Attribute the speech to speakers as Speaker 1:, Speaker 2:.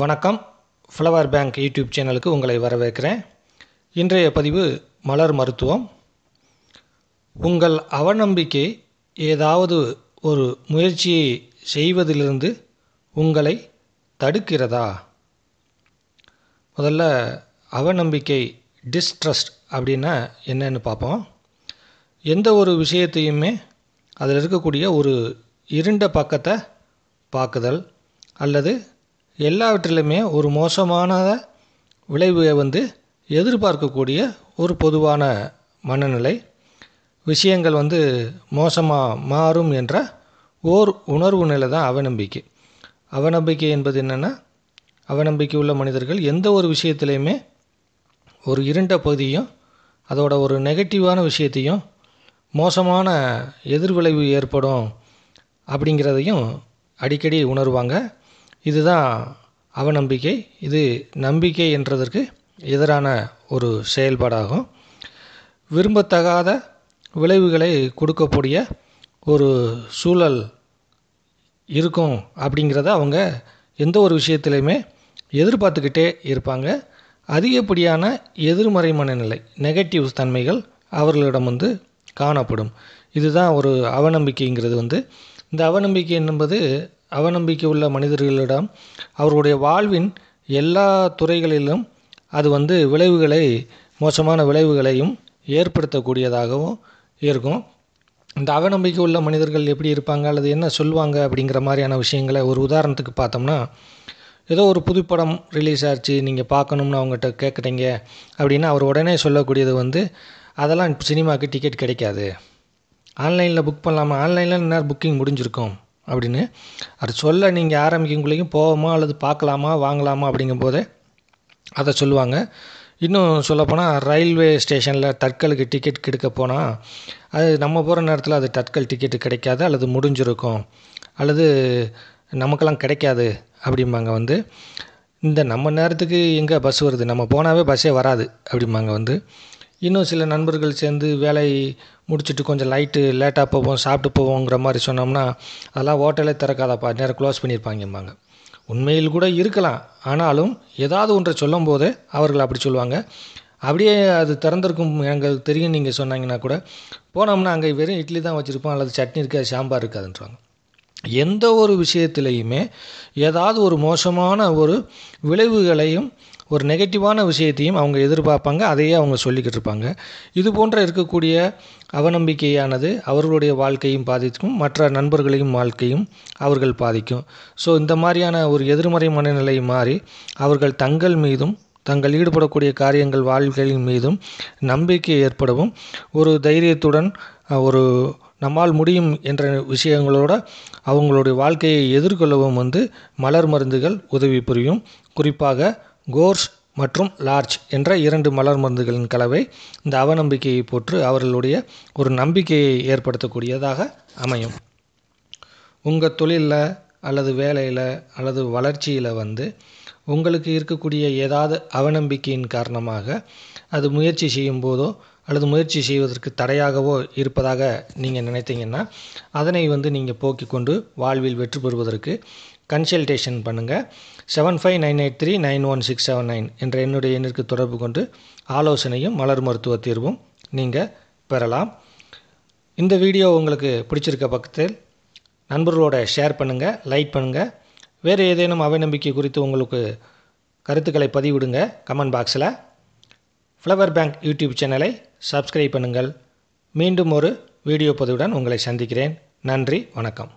Speaker 1: வணக்கம் flower Bank YouTube சேனலுக்கு உங்களை வரவேற்கிறேன் இன்றைய பதிவு மலர் மருத்துவம் உங்கள் அவநம்பிக்கை ஏதாவது ஒரு முயற்சியை செய்வதிலிருந்து உங்களை தடுக்கிறதா முதல்ல அவநம்பிக்கை டிஸ்ட்ரஸ்ட் அப்படின்னா என்னன்னு பார்ப்போம் எந்த ஒரு விஷயத்தையுமே அதில் இருக்கக்கூடிய ஒரு இருண்ட பக்கத்தை பார்க்குதல் அல்லது எல்லாவற்றிலுமே ஒரு மோசமான விளைவை வந்து எதிர்பார்க்கக்கூடிய ஒரு பொதுவான மனநிலை விஷயங்கள் வந்து மோசமாக மாறும் என்ற ஓர் உணர்வு நிலை தான் அவநம்பிக்கை அவநம்பிக்கை என்பது என்னென்னா அவநம்பிக்கை உள்ள மனிதர்கள் எந்த ஒரு விஷயத்திலையுமே ஒரு இருண்ட பகுதியும் அதோட ஒரு நெகட்டிவான விஷயத்தையும் மோசமான எதிர்விளைவு ஏற்படும் அப்படிங்கிறதையும் அடிக்கடி உணர்வாங்க இதுதான் அவநம்பிக்கை இது நம்பிக்கை என்றதற்கு எதிரான ஒரு செயல்பாடாகும் விரும்பத்தகாத விளைவுகளை கொடுக்கக்கூடிய ஒரு சூழல் இருக்கும் அப்படிங்கிறத அவங்க எந்த ஒரு விஷயத்துலையுமே எதிர்பார்த்துக்கிட்டே இருப்பாங்க அதிகப்படியான எதிர்மறை மனநிலை நெகட்டிவ் தன்மைகள் அவர்களிடம் வந்து காணப்படும் இதுதான் ஒரு அவநம்பிக்கைங்கிறது வந்து இந்த அவநம்பிக்கை என்பது அவநம்பிக்கை உள்ள மனிதர்களிடம் அவர்களுடைய வாழ்வின் எல்லா துறைகளிலும் அது வந்து விளைவுகளை மோசமான விளைவுகளையும் ஏற்படுத்தக்கூடியதாகவும் இருக்கும் இந்த அவநம்பிக்கை உள்ள மனிதர்கள் எப்படி இருப்பாங்க அல்லது என்ன சொல்லுவாங்க அப்படிங்கிற மாதிரியான விஷயங்களை ஒரு உதாரணத்துக்கு பார்த்தோம்னா ஏதோ ஒரு புதுப்படம் ரிலீஸ் ஆச்சு நீங்கள் பார்க்கணும்னு அவங்ககிட்ட கேட்குறீங்க அப்படின்னா அவர் உடனே சொல்லக்கூடியது வந்து அதெல்லாம் சினிமாவுக்கு டிக்கெட் கிடைக்காது ஆன்லைனில் புக் பண்ணலாமா ஆன்லைனில் நேரம் புக்கிங் முடிஞ்சிருக்கும் அப்படின்னு அது சொல்ல நீங்கள் ஆரம்பிக்கும் போவோமா அல்லது பார்க்கலாமா வாங்கலாமா அப்படிங்கும் போதே அதை சொல்லுவாங்க இன்னும் சொல்லப்போனால் ரயில்வே ஸ்டேஷனில் தட்கலுக்கு டிக்கெட் கெடுக்க போனால் அது நம்ம போகிற நேரத்தில் அது தட்கல் டிக்கெட்டு கிடைக்காது அல்லது முடிஞ்சிருக்கும் அல்லது நமக்கெல்லாம் கிடைக்காது அப்படிம்பாங்க வந்து இந்த நம்ம நேரத்துக்கு எங்கே பஸ் வருது நம்ம போனாவே பஸ்ஸே வராது அப்படிம்பாங்க வந்து இன்னும் சில நண்பர்கள் சேர்ந்து வேலை முடிச்சுட்டு கொஞ்சம் லைட்டு லேட்டாக போவோம் சாப்பிட்டு போவோங்கிற மாதிரி சொன்னோம்னா அதெல்லாம் ஹோட்டலே திறக்காதப்பா நேரம் க்ளோஸ் பண்ணியிருப்பாங்கம்பாங்க உண்மையில் கூட இருக்கலாம் ஆனாலும் ஏதாவது ஒன்றை சொல்லும் போதே அவர்கள் அப்படி சொல்லுவாங்க அப்படியே அது திறந்திருக்கும் எங்களுக்கு தெரியும் நீங்கள் சொன்னாங்கன்னா கூட போனோம்னா அங்கே வெறும் இட்லி தான் வச்சுருப்போம் அல்லது சட்னி இருக்காது சாம்பார் இருக்காதுன்றாங்க எந்த ஒரு விஷயத்திலையுமே ஏதாவது ஒரு மோசமான ஒரு விளைவுகளையும் ஒரு நெகட்டிவான விஷயத்தையும் அவங்க எதிர்பார்ப்பாங்க அதையே அவங்க சொல்லிக்கிட்டு இருப்பாங்க இது போன்ற இருக்கக்கூடிய அவநம்பிக்கையானது அவர்களுடைய வாழ்க்கையும் பாதிக்கும் மற்ற நண்பர்களையும் வாழ்க்கையும் அவர்கள் பாதிக்கும் ஸோ இந்த மாதிரியான ஒரு எதிர்மறை மனநிலை மாறி அவர்கள் தங்கள் மீதும் தங்கள் ஈடுபடக்கூடிய காரியங்கள் வாழ்க்கையின் மீதும் நம்பிக்கை ஏற்படவும் ஒரு தைரியத்துடன் ஒரு நம்மால் முடியும் என்ற விஷயங்களோட அவங்களுடைய வாழ்க்கையை எதிர்கொள்ளவும் வந்து மலர் மருந்துகள் உதவி புரியும் குறிப்பாக கோர்ஸ் மற்றும் லார்ஜ் என்ற இரண்டு மலர் மருந்துகளின் கலவை இந்த அவநம்பிக்கையை போற்று அவர்களுடைய ஒரு நம்பிக்கையை ஏற்படுத்தக்கூடியதாக அமையும் உங்கள் தொழிலில் அல்லது வேலையில் அல்லது வளர்ச்சியில் வந்து உங்களுக்கு இருக்கக்கூடிய ஏதாவது அவநம்பிக்கையின் காரணமாக அது முயற்சி செய்யும் போதோ அல்லது முயற்சி செய்வதற்கு தடையாகவோ இருப்பதாக நீங்கள் நினைத்தீங்கன்னா அதனை வந்து நீங்கள் போக்கிக் கொண்டு வாழ்வில் வெற்றி பெறுவதற்கு கன்சல்டேஷன் பண்ணுங்கள் seven five nine eight three nine one six seven nine என்ற என்னுடைய எண்ணிற்கு தொடர்பு கொண்டு ஆலோசனையும் மலர் மருத்துவ தீர்வும் நீங்கள் பெறலாம் இந்த வீடியோ உங்களுக்கு பிடிச்சிருக்க பக்கத்தில் நண்பர்களோட ஷேர் பண்ணுங்கள் லைக் பண்ணுங்கள் வேறு ஏதேனும் அவநம்பிக்கை குறித்து உங்களுக்கு கருத்துக்களை பதிவிடுங்க கமெண்ட் பாக்ஸில் ஃப்ளவர் பேங்க் யூடியூப் சேனலை சப்ஸ்கிரைப் பண்ணுங்கள் மீண்டும் ஒரு வீடியோ பதிவுடன் உங்களை சந்திக்கிறேன் நன்றி வணக்கம்